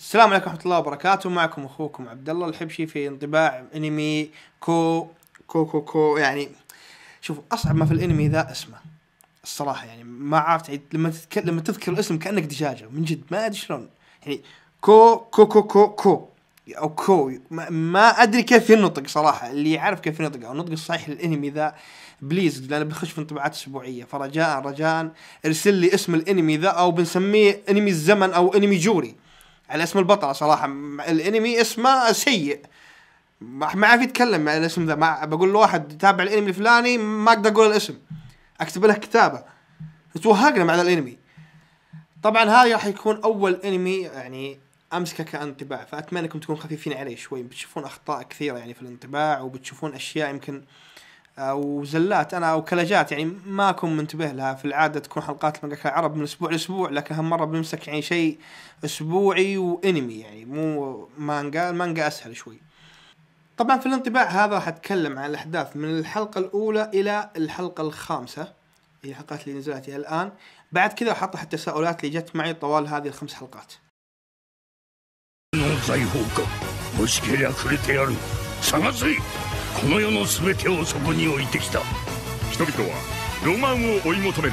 السلام عليكم ورحمة الله وبركاته معكم أخوكم عبد الله الحبشي في انطباع انمي كو كو كو كو يعني شوف أصعب ما في الانمي ذا اسمه الصراحة يعني ما عرفت يعني لما تتكلم لما تذكر الاسم كأنك دجاجة من جد ما أدري شلون يعني كو كو كو كو كو أو كو ما, ما أدري كيف ينطق صراحة اللي يعرف كيف ينطق أو النطق الصحيح للانمي ذا بليز لأن بخش في انطباعات أسبوعية فرجاء رجاء ارسل لي اسم الانمي ذا أو بنسميه انمي الزمن أو انمي جوري على اسم البطله صراحه الانمي اسمه سيء ما عارف يتكلم على الاسم ذا ما بقول لواحد تابع الانمي الفلاني ما اقدر اقول الاسم اكتب له كتابه توهقنا مع الانمي طبعا هذا راح يكون اول انمي يعني امسكه كانطباع فاتمنى انكم تكونوا خفيفين علي شوي بتشوفون اخطاء كثيره يعني في الانطباع وبتشوفون اشياء يمكن وزلات انا او كلاجات يعني ما اكون منتبه لها في العاده تكون حلقات مقهى العرب من اسبوع لاسبوع لكن هالمره بنمسك يعني شيء اسبوعي وانمي يعني مو مانجا المانجا اسهل شوي طبعا في الانطباع هذا راح اتكلم عن الاحداث من الحلقه الاولى الى الحلقه الخامسه هي الحلقات اللي نزلت الى الان بعد كذا احط حتى التساؤلات اللي جت معي طوال هذه الخمس حلقات مشكله この世の全てをそこに置いてきた人々はロマンを追い求める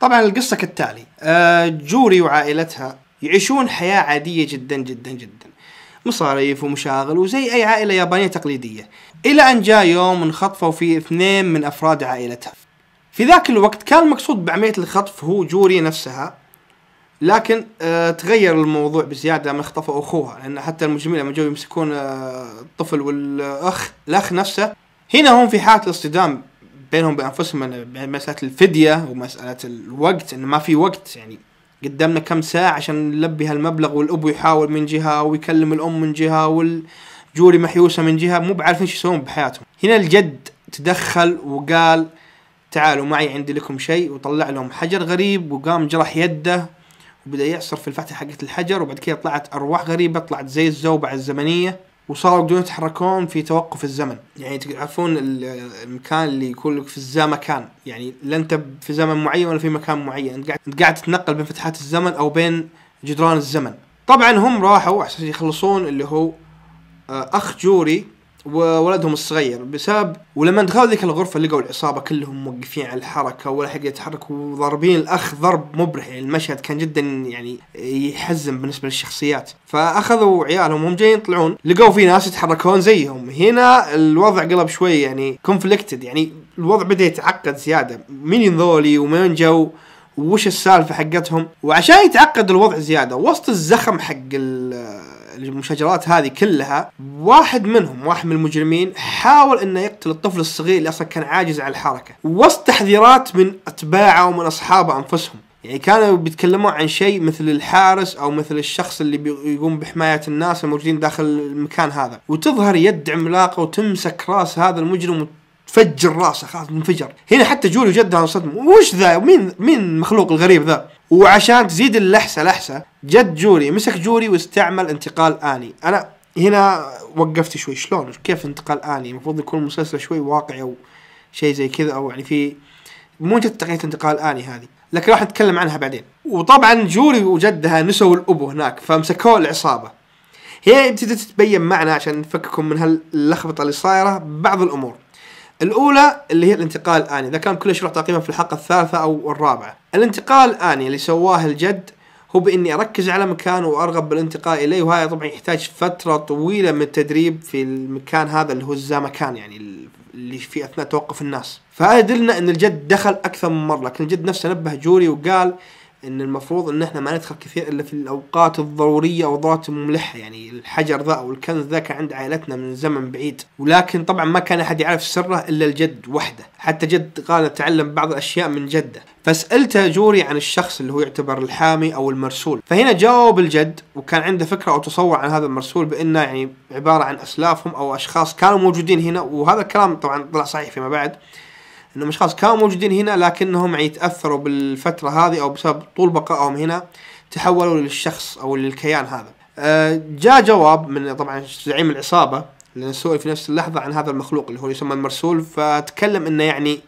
طبعا القصة كالتالي آه، جوري وعائلتها يعيشون حياة عادية جدا جدا جدا مصاريف ومشاغل وزي أي عائلة يابانية تقليدية إلى أن جاء يوم انخطفوا فيه اثنين من أفراد عائلتها في ذاك الوقت كان المقصود بعملية الخطف هو جوري نفسها لكن آه، تغير الموضوع بزياده لما اختفوا اخوها لان حتى المجرمين لما جو يمسكون آه، الطفل والاخ الاخ نفسه هنا هم في حاله اصطدام بينهم بانفسهم مساله الفديه ومساله الوقت انه ما في وقت يعني قدامنا كم ساعة عشان نلبي هالمبلغ والأبو يحاول من جهة ويكلم الأم من جهة والجوري محيوسة من جهة مو بعارفين شو يسوون بحياتهم هنا الجد تدخل وقال تعالوا معي عندي لكم شيء وطلع لهم حجر غريب وقام جرح يده وبدا يعصر في الفتحه حقت الحجر وبعد كذا طلعت ارواح غريبه طلعت زي الزوبعه الزمنيه وصاروا يقدرون يتحركون في توقف الزمن يعني تعرفون المكان اللي يقول لك في الزمكان يعني لا انت في زمن معين ولا في مكان معين انت قاعد انت قاعد تتنقل بين فتحات الزمن او بين جدران الزمن طبعا هم راحوا عشان يخلصون اللي هو آه، اخ جوري وولدهم الصغير بسبب ولما دخلوا ذيك الغرفه لقوا العصابه كلهم موقفين على الحركه ولا حق يتحرك وضاربين الاخ ضرب مبرح يعني المشهد كان جدا يعني يحزن بالنسبه للشخصيات فاخذوا عيالهم وهم جايين يطلعون لقوا في ناس يتحركون زيهم هنا الوضع قلب شوي يعني كونفليكتد يعني الوضع بدا يتعقد زياده مين ذولي ومين جو وش السالفه حقتهم وعشان يتعقد الوضع زياده وسط الزخم حق المشاجرات هذه كلها واحد منهم واحد من المجرمين حاول انه يقتل الطفل الصغير اللي اصلا كان عاجز على الحركه وسط تحذيرات من اتباعه ومن اصحابه انفسهم يعني كانوا بيتكلمون عن شيء مثل الحارس او مثل الشخص اللي بيقوم بحمايه الناس الموجودين داخل المكان هذا وتظهر يد عملاقه وتمسك راس هذا المجرم فجر راسه خلاص انفجر هنا حتى جولي وجدها انصدم وش ذا مين مين المخلوق الغريب ذا وعشان تزيد اللحسه لحسه جد جولي مسك جولي واستعمل انتقال اني انا هنا وقفت شوي شلون كيف انتقال اني المفروض يكون المسلسل شوي واقعي او شيء زي كذا او يعني في مو جد تقنيه انتقال اني هذه لكن راح نتكلم عنها بعدين وطبعا جولي وجدها نسوا الابو هناك فمسكوه العصابه هي ابتدت تتبين معنا عشان نفككم من هاللخبطه اللي صايره بعض الامور الاولى اللي هي الانتقال الاني اذا كان كل الشروح تقييمها في الحلقه الثالثه او الرابعه الانتقال الاني اللي سواه الجد هو باني اركز على مكان وارغب بالانتقال اليه وهذا طبعا يحتاج فتره طويله من التدريب في المكان هذا اللي هو الزامكان يعني اللي في اثناء توقف الناس فهذا يدلنا ان الجد دخل اكثر من مره لكن الجد نفسه نبه جوري وقال ان المفروض ان احنا ما ندخل كثير الا في الاوقات الضروريه او الاوقات الملحه يعني الحجر ذا او الكنز ذا كان عند عائلتنا من زمن بعيد ولكن طبعا ما كان احد يعرف سره الا الجد وحده حتى جد قال تعلم بعض الاشياء من جده فسالته جوري عن الشخص اللي هو يعتبر الحامي او المرسول فهنا جاوب الجد وكان عنده فكره او تصور عن هذا المرسول بانه يعني عباره عن اسلافهم او اشخاص كانوا موجودين هنا وهذا الكلام طبعا طلع صحيح فيما بعد انهم اشخاص كانوا موجودين هنا لكنهم يتاثروا يعني بالفتره هذه او بسبب طول بقائهم هنا تحولوا للشخص او للكيان هذا. آه، جاء جواب من طبعا زعيم العصابه لان سئل في نفس اللحظه عن هذا المخلوق اللي هو يسمى المرسول فتكلم انه يعني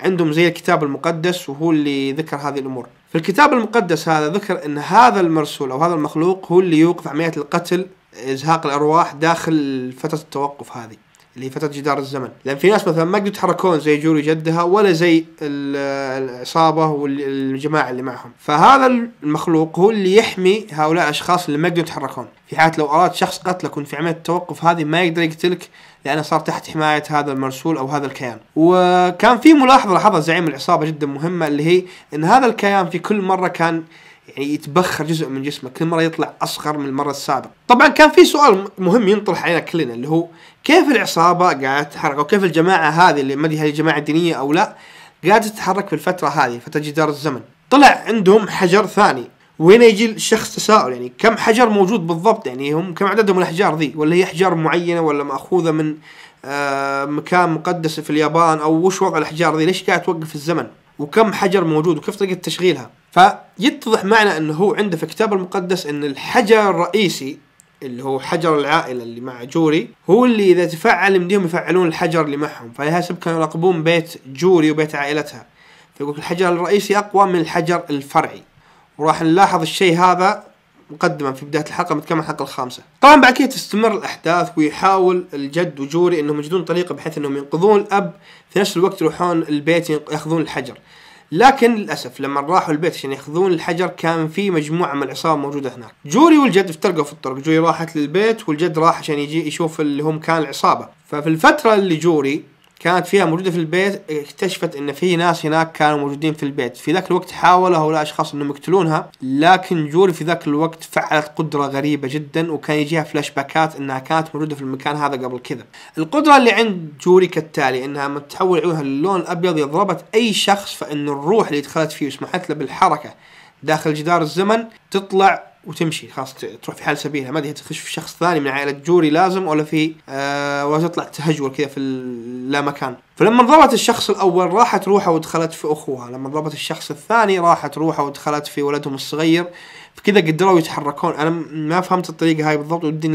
عندهم زي الكتاب المقدس وهو اللي ذكر هذه الامور. في الكتاب المقدس هذا ذكر ان هذا المرسول او هذا المخلوق هو اللي يوقف عمليه القتل ازهاق الارواح داخل فتره التوقف هذه. اللي فتره جدار الزمن لان في ناس مثلا ما قدروا يتحركون زي جوري جدها ولا زي العصابه والجماعه اللي معهم فهذا المخلوق هو اللي يحمي هؤلاء الاشخاص اللي ما قدروا يتحركون في حالة لو أراد شخص قتلك وأنت في عملية التوقف هذه ما يقدر يقتلك لأنه صار تحت حماية هذا المرسول أو هذا الكيان وكان في ملاحظة لاحظها زعيم العصابة جدا مهمة اللي هي أن هذا الكيان في كل مرة كان يعني يتبخر جزء من جسمه كل مره يطلع اصغر من المره السابقه طبعا كان في سؤال مهم ينطرح علينا كلنا اللي هو كيف العصابه قاعده تتحرك او كيف الجماعه هذه اللي ما ادري هذه جماعه دينيه او لا قاعده تتحرك في الفتره هذه فتره جدار الزمن طلع عندهم حجر ثاني وهنا يجي الشخص تساؤل يعني كم حجر موجود بالضبط يعني هم كم عددهم الاحجار ذي ولا هي احجار معينه ولا ماخوذه من آه مكان مقدس في اليابان او وش وضع الاحجار ذي ليش قاعد توقف الزمن وكم حجر موجود وكيف طريقه تشغيلها فيتضح معنى انه هو عنده في الكتاب المقدس ان الحجر الرئيسي اللي هو حجر العائلة اللي مع جوري هو اللي إذا تفعل يمديهم يفعلون الحجر اللي معهم سبب كانوا يراقبون بيت جوري وبيت عائلتها فيقول الحجر الرئيسي أقوى من الحجر الفرعي وراح نلاحظ الشيء هذا مقدمه في بدايه الحلقه عن الحلقه الخامسه. طبعا بعد كده تستمر الاحداث ويحاول الجد وجوري انهم يجدون طريقه بحيث انهم ينقذون الاب في نفس الوقت يروحون البيت ياخذون الحجر. لكن للاسف لما راحوا البيت عشان ياخذون الحجر كان في مجموعه من العصابه موجوده هناك. جوري والجد افترقوا في الطرق، جوري راحت للبيت والجد راح عشان يجي يشوف اللي هم كان العصابه، ففي الفتره اللي جوري كانت فيها موجودة في البيت اكتشفت ان في ناس هناك كانوا موجودين في البيت في ذاك الوقت حاول هؤلاء الاشخاص انهم يقتلونها لكن جوري في ذاك الوقت فعلت قدرة غريبة جدا وكان يجيها فلاش باكات انها كانت موجودة في المكان هذا قبل كذا القدرة اللي عند جوري كالتالي انها لما تحول عيونها للون الابيض اذا ضربت اي شخص فان الروح اللي دخلت فيه وسمحت له بالحركة داخل جدار الزمن تطلع وتمشي خلاص تروح في حال سبيلها ما ادري تخش في شخص ثاني من عائله جوري لازم ولا في آه ولا تطلع تهجور كذا في لا مكان فلما ضربت الشخص الاول راحت روحه ودخلت في اخوها لما ضربت الشخص الثاني راحت روحه ودخلت في ولدهم الصغير فكذا قدروا يتحركون انا ما فهمت الطريقه هاي بالضبط ودي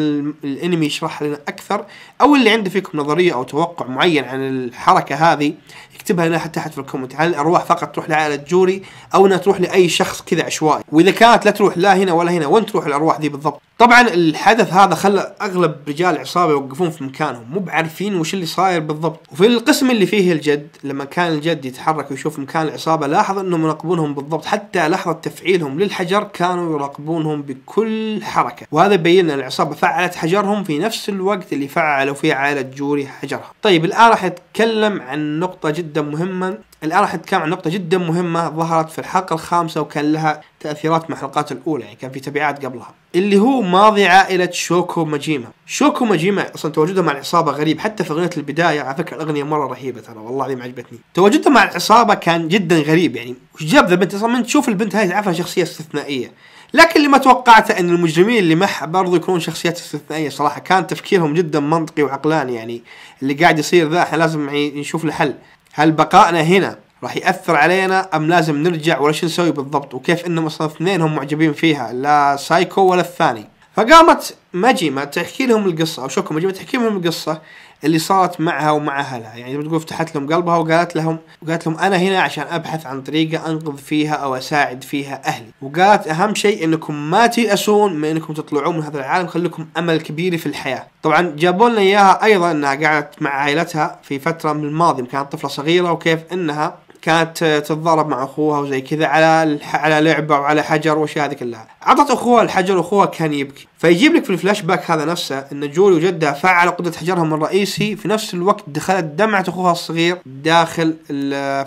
الانمي يشرح لنا اكثر او اللي عنده فيكم نظريه او توقع معين عن الحركه هذه يكتبها لنا حتى تحت في الكومنت هل الارواح فقط تروح لعائله جوري او انها تروح لاي شخص كذا عشوائي واذا كانت لا تروح لا هنا ولا هنا وين تروح الارواح ذي بالضبط طبعا الحدث هذا خلى اغلب رجال العصابه يوقفون في مكانهم مو بعارفين وش اللي صاير بالضبط وفي القسم اللي فيه الجد لما كان الجد يتحرك ويشوف مكان العصابه لاحظ انهم يراقبونهم بالضبط حتى لحظه تفعيلهم للحجر كانوا يراقبونهم بكل حركه وهذا بين ان العصابه فعلت حجرهم في نفس الوقت اللي فعلوا فيه عائله جوري حجرها طيب الان راح اتكلم عن نقطه جدا مهمه الان راح نتكلم عن نقطه جدا مهمه ظهرت في الحلقه الخامسه وكان لها تأثيرات مع الحلقات الأولى يعني كان في تبعات قبلها اللي هو ماضي عائلة شوكو ماجيما شوكو ماجيما أصلا تواجده مع العصابة غريب حتى في أغنية البداية على فكرة الأغنية مرة رهيبة ترى والله العظيم عجبتني تواجده مع العصابة كان جدا غريب يعني وش جاب ذا بنت أصلا من تشوف البنت هاي تعرفها شخصية استثنائية لكن اللي ما توقعته ان المجرمين اللي معها برضو يكونون شخصيات استثنائيه صراحه كان تفكيرهم جدا منطقي وعقلاني يعني اللي قاعد يصير ذا احنا لازم يعني نشوف له حل هل بقائنا هنا راح ياثر علينا ام لازم نرجع ولا شو نسوي بالضبط وكيف انهم اصلا اثنين هم معجبين فيها لا سايكو ولا الثاني فقامت ما تحكي لهم القصه او شوكو ما تحكي لهم القصه اللي صارت معها ومع اهلها يعني بتقول فتحت لهم قلبها وقالت لهم وقالت لهم انا هنا عشان ابحث عن طريقه انقذ فيها او اساعد فيها اهلي وقالت اهم شيء انكم ما تيأسون من انكم تطلعون من هذا العالم خليكم امل كبير في الحياه طبعا جابوا لنا اياها ايضا انها قعدت مع عائلتها في فتره من الماضي كانت طفله صغيره وكيف انها كانت تتضارب مع اخوها وزي كذا على على لعبه وعلى حجر واشياء هذه كلها عطت اخوها الحجر واخوها كان يبكي فيجيب لك في الفلاش باك هذا نفسه ان جولي وجدها فعلوا قدرة حجرهم الرئيسي في نفس الوقت دخلت دمعة اخوها الصغير داخل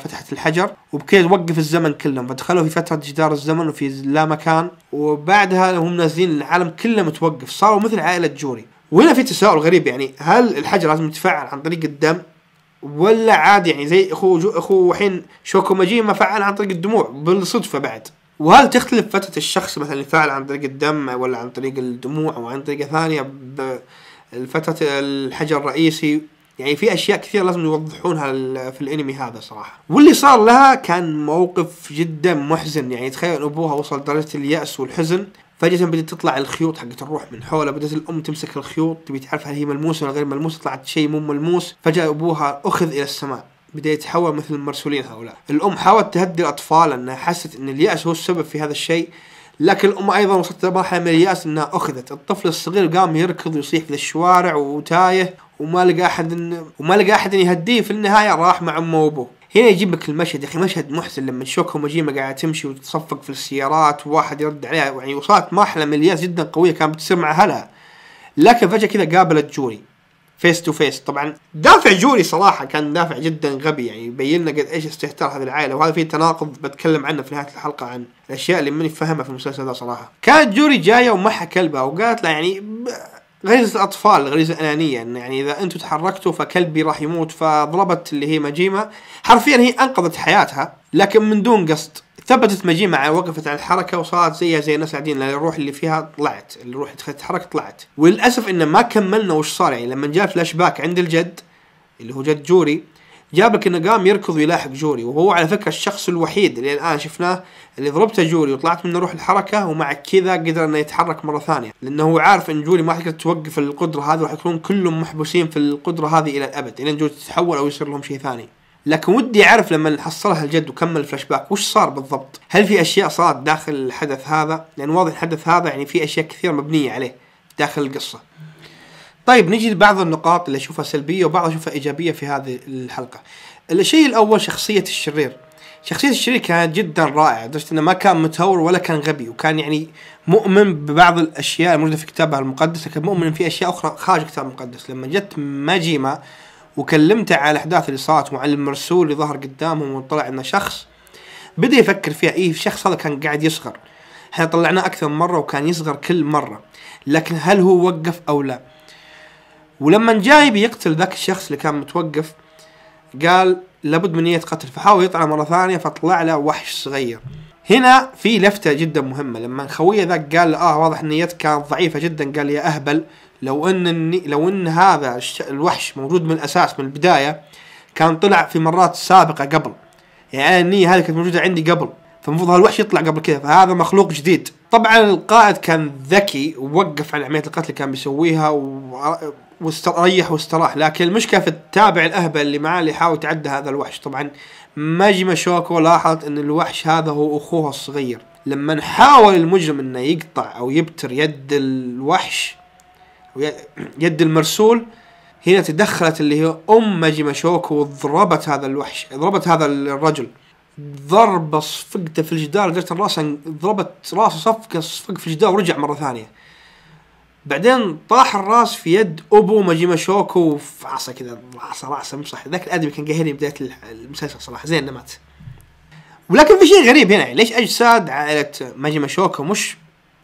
فتحة الحجر وبكذا وقف الزمن كلهم فدخلوا في فترة جدار الزمن وفي لا مكان وبعدها هم نازلين العالم كله متوقف صاروا مثل عائلة جوري وهنا في تساؤل غريب يعني هل الحجر لازم يتفاعل عن طريق الدم ولا عادي يعني زي اخوه اخوه الحين شوكو ما فعل عن طريق الدموع بالصدفه بعد وهل تختلف فترة الشخص مثلا اللي فعل عن طريق الدم ولا عن طريق الدموع او عن طريقة ثانية فترة الحجر الرئيسي يعني في اشياء كثيره لازم يوضحونها في الانمي هذا صراحه واللي صار لها كان موقف جدا محزن يعني تخيل ابوها وصل درجه الياس والحزن فجأة بدأت تطلع الخيوط حقت الروح من حوله بدأت الأم تمسك الخيوط تبي تعرف هل هي ملموسة ولا غير ملموسة طلعت شيء مو ملموس فجأة أبوها أخذ إلى السماء بدأ يتحول مثل المرسولين هؤلاء الأم حاولت تهدي الأطفال أنها حست أن اليأس هو السبب في هذا الشيء لكن الأم أيضا وصلت لمرحلة من اليأس أنها أخذت الطفل الصغير قام يركض ويصيح في الشوارع وتايه وما لقى أحد إن... وما لقى أحد يهديه في النهاية راح مع أمه وأبوه هنا يجيب لك المشهد يا اخي مشهد محزن لما شوكو وماجيما قاعده تمشي وتصفق في السيارات وواحد يرد عليها يعني وصلت مرحله من الياس جدا قويه كانت بتصير مع اهلها لكن فجاه كذا قابلت جوري فيس تو فيس طبعا دافع جوري صراحه كان دافع جدا غبي يعني يبين لنا قد ايش استهتار هذه العائله وهذا في تناقض بتكلم عنه في نهايه الحلقه عن الاشياء اللي ماني فاهمها في المسلسل ده صراحه كانت جوري جايه ومعها كلبها وقالت له يعني غريزه الاطفال غريزه انانيه يعني اذا انتم تحركتوا فكلبي راح يموت فضربت اللي هي مجيمه حرفيا هي انقذت حياتها لكن من دون قصد ثبتت مجيمة وقفت على الحركة وصارت زيها زي الناس قاعدين الروح اللي فيها طلعت الروح اللي تحرك طلعت وللأسف إنه ما كملنا وش صار يعني لما جاء فلاش باك عند الجد اللي هو جد جوري جابك انه قام يركض ويلاحق جوري وهو على فكره الشخص الوحيد اللي الان شفناه اللي ضربته جوري وطلعت منه روح الحركه ومع كذا قدر انه يتحرك مره ثانيه لانه هو عارف ان جوري ما تقدر توقف القدره هذه وراح يكونون كلهم محبوسين في القدره هذه الى الابد الى جوري تتحول او يصير لهم شيء ثاني لكن ودي اعرف لما حصلها الجد وكمل الفلاش باك وش صار بالضبط؟ هل في اشياء صارت داخل الحدث هذا؟ لان واضح الحدث هذا يعني في اشياء كثيره مبنيه عليه داخل القصه. طيب نجي لبعض النقاط اللي اشوفها سلبيه وبعض اشوفها ايجابيه في هذه الحلقه. الشيء الاول شخصيه الشرير. شخصية الشرير كانت جدا رائعة لدرجة انه ما كان متهور ولا كان غبي وكان يعني مؤمن ببعض الاشياء الموجودة في كتابه المقدس لكن مؤمن في اشياء اخرى خارج الكتاب المقدس لما جت ماجيما وكلمته على الاحداث اللي صارت وعلى المرسول اللي ظهر قدامهم وطلع انه شخص بدا يفكر فيها ايه الشخص هذا كان قاعد يصغر احنا طلعناه اكثر من مرة وكان يصغر كل مرة لكن هل هو وقف او لا؟ ولما جاي بيقتل ذاك الشخص اللي كان متوقف قال لابد من نية قتل فحاول يطلع مرة ثانية فطلع له وحش صغير هنا في لفتة جدا مهمة لما خويه ذاك قال اه واضح نيتك كانت ضعيفة جدا قال يا اهبل لو ان لو ان هذا الوحش موجود من الاساس من البداية كان طلع في مرات سابقة قبل يعني النية هذه كانت موجودة عندي قبل فالمفروض هالوحش يطلع قبل كذا فهذا مخلوق جديد طبعا القائد كان ذكي ووقف عن عملية القتل اللي كان بيسويها و... واستريح واستراح لكن المشكله في التابع الاهبل اللي معاه اللي يحاول يتعدى هذا الوحش طبعا ماجي شوكو لاحظ ان الوحش هذا هو اخوه الصغير لما حاول المجرم انه يقطع او يبتر يد الوحش يد المرسول هنا تدخلت اللي هي ام ماجي شوكو وضربت هذا الوحش ضربت هذا الرجل ضربه صفقته في الجدار لدرجه راسه ضربت راسه صفقه صفق في الجدار ورجع مره ثانيه بعدين طاح الراس في يد ابو ماجيما شوكو في عصا كذا عصا راسه مو صح ذاك الادمي كان قاهرني بدايه المسلسل صراحه زين انه مات ولكن في شيء غريب هنا يعني ليش اجساد عائله ماجيما شوكو مش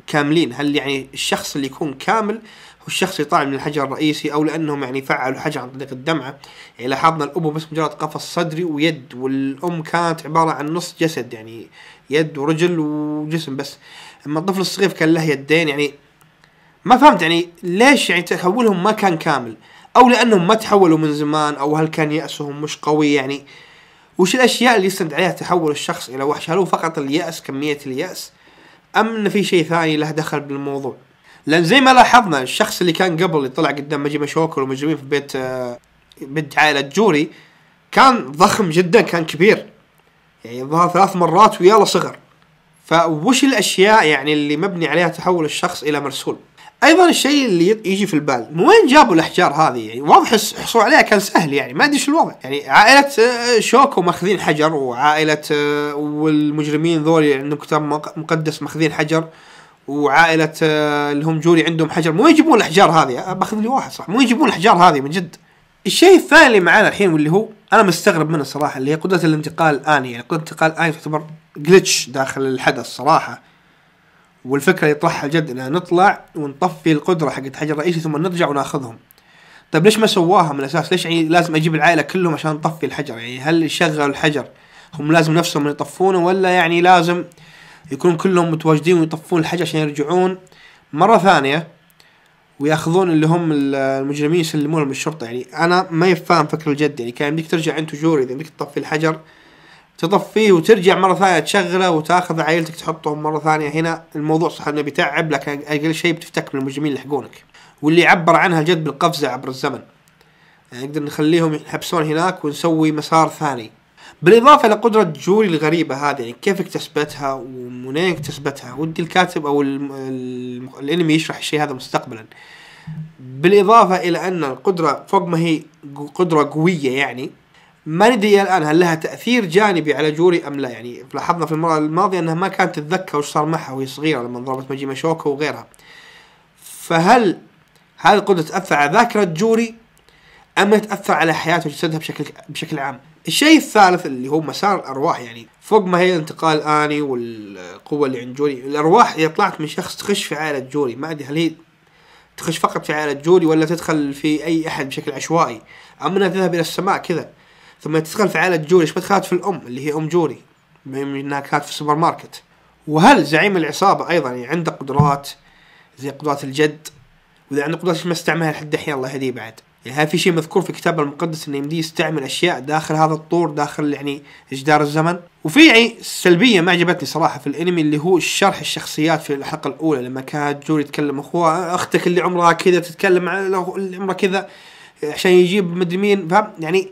كاملين هل يعني الشخص اللي يكون كامل هو الشخص اللي طالع من الحجر الرئيسي او لانهم يعني فعلوا الحجر عن طريق الدمعه يعني لاحظنا الابو بس مجرد قفص صدري ويد والام كانت عباره عن نص جسد يعني يد ورجل وجسم بس اما الطفل الصغير كان له يدين يعني ما فهمت يعني ليش يعني تحولهم ما كان كامل او لانهم ما تحولوا من زمان او هل كان ياسهم مش قوي يعني وش الاشياء اللي يستند عليها تحول الشخص الى وحش هل هو فقط الياس كميه الياس ام ان في شيء ثاني له دخل بالموضوع لان زي ما لاحظنا الشخص اللي كان قبل اللي طلع قدام مجيمة شوكر ومجرمين في بيت آه، بنت عائله جوري كان ضخم جدا كان كبير يعني ظهر ثلاث مرات وياله صغر فوش الاشياء يعني اللي مبني عليها تحول الشخص الى مرسول ايضا الشيء اللي يجي في البال من وين جابوا الاحجار هذه يعني واضح الحصول عليها كان سهل يعني ما ادري شو الوضع يعني عائله آه، شوكو ماخذين حجر وعائله آه، والمجرمين ذول عندهم كتاب مقدس ماخذين حجر وعائله آه، اللي هم جوري عندهم حجر مو يجيبون الاحجار هذه باخذ لي واحد صح مو يجيبون الاحجار هذه من جد الشيء الثاني اللي معانا الحين واللي هو انا مستغرب منه صراحه اللي هي قدره الانتقال الآن يعني قدره الانتقال الآن تعتبر جلتش داخل الحدث صراحه والفكره اللي يطرحها جد ان نطلع ونطفي القدره حقت حجر الرئيسي ثم نرجع وناخذهم طيب ليش ما سواها من الاساس ليش يعني لازم اجيب العائله كلهم عشان نطفي الحجر يعني هل شغلوا الحجر هم لازم نفسهم يطفونه ولا يعني لازم يكون كلهم متواجدين ويطفون الحجر عشان يرجعون مره ثانيه وياخذون اللي هم المجرمين يسلمونهم للشرطه يعني انا ما يفهم فكر الجد يعني كان بدك ترجع انت جوري اذا بدك تطفي الحجر تطفيه وترجع مره ثانيه تشغله وتاخذ عائلتك تحطهم مره ثانيه هنا الموضوع صح انه بيتعب لكن اقل شيء بتفتك من المجرمين اللي حقونك واللي عبر عنها الجد بالقفزه عبر الزمن يعني نقدر نخليهم ينحبسون هناك ونسوي مسار ثاني بالإضافة لقدرة جوري الغريبة هذه يعني كيف اكتسبتها ومنين اكتسبتها ودي الكاتب أو الأنمي يشرح الشيء هذا مستقبلا بالإضافة إلى أن القدرة فوق ما هي قدرة قوية يعني ما ندري الان هل لها تاثير جانبي على جوري ام لا يعني لاحظنا في المره الماضيه انها ما كانت تتذكر وش صار معها وهي صغيره لما ضربت ماجيما شوكا وغيرها فهل هذه القدره تاثر على ذاكره جوري ام تاثر على حياتها وجسدها بشكل بشكل عام الشيء الثالث اللي هو مسار الارواح يعني فوق ما هي الانتقال الاني والقوه اللي عند جوري الارواح اذا طلعت من شخص تخش في عائله جوري ما ادري هل هي تخش فقط في عائله جوري ولا تدخل في اي احد بشكل عشوائي اما انها تذهب الى السماء كذا ثم تدخل في عائلة جوري شبت خالت في الأم اللي هي أم جوري بما أنها كانت في السوبر ماركت وهل زعيم العصابة أيضا يعني عنده قدرات زي قدرات الجد وإذا عنده قدرات ما استعملها لحد الحين الله يهديه بعد يعني هل في شيء مذكور في الكتاب المقدس انه يمديه يستعمل اشياء داخل هذا الطور داخل يعني جدار الزمن وفي يعني سلبيه ما عجبتني صراحه في الانمي اللي هو شرح الشخصيات في الحلقه الاولى لما كانت جوري تتكلم اخوها اختك اللي عمرها كذا تتكلم عن اللي عمرها كذا عشان يجيب مدري مين فاهم يعني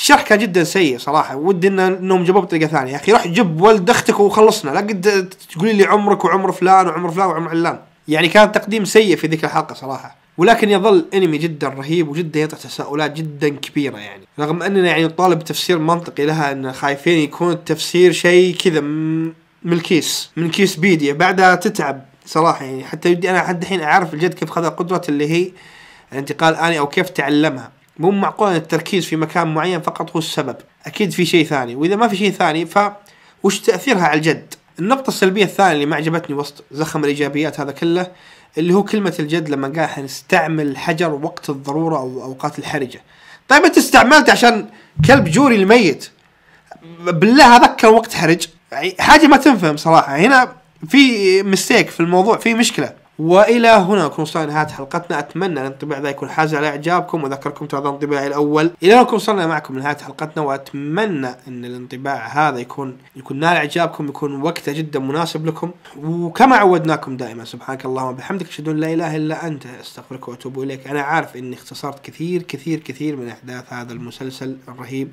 الشرح كان جدا سيء صراحه ودي إن انهم جابوه بطريقه ثانيه يا اخي روح جب ولد اختك وخلصنا لا قد تقولي لي عمرك وعمر فلان وعمر فلان وعمر علان يعني كان تقديم سيء في ذيك الحلقه صراحه ولكن يظل انمي جدا رهيب وجدا يطرح تساؤلات جدا كبيره يعني رغم اننا يعني نطالب بتفسير منطقي لها ان خايفين يكون التفسير شيء كذا من الكيس من كيس بيديا بعدها تتعب صراحه يعني حتى ودي انا حد الحين اعرف الجد كيف خذ قدرة اللي هي الانتقال الاني او كيف تعلمها مو معقول التركيز في مكان معين فقط هو السبب اكيد في شيء ثاني واذا ما في شيء ثاني ف وش تاثيرها على الجد النقطة السلبية الثانية اللي ما عجبتني وسط زخم الإيجابيات هذا كله اللي هو كلمة الجد لما قال حنستعمل الحجر وقت الضرورة أو أوقات الحرجة طيب أنت استعملته عشان كلب جوري الميت بالله هذاك كان وقت حرج يعني حاجة ما تنفهم صراحة هنا في مستيك في الموضوع في مشكلة والى هنا نكون وصلنا لنهايه حلقتنا اتمنى الانطباع ذا يكون حاز على اعجابكم واذكركم هذا انطباعي الاول الى هنا نكون وصلنا معكم لنهايه حلقتنا واتمنى ان الانطباع هذا يكون يكون نال اعجابكم يكون وقته جدا مناسب لكم وكما عودناكم دائما سبحانك اللهم وبحمدك اشهد ان لا اله الا انت استغفرك واتوب اليك انا عارف اني اختصرت كثير كثير كثير من احداث هذا المسلسل الرهيب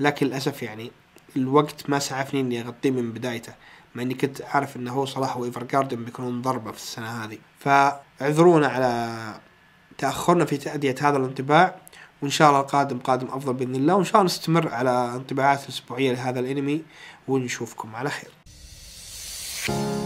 لكن للاسف يعني الوقت ما سعفني اني اغطيه من بدايته مع اني كنت اعرف انه هو صلاح وايفر جاردن بيكونون ضربه في السنه هذه فاعذرونا على تاخرنا في تاديه هذا الانطباع وان شاء الله القادم قادم افضل باذن الله وان شاء الله نستمر على انطباعات الاسبوعيه لهذا الانمي ونشوفكم على خير thank you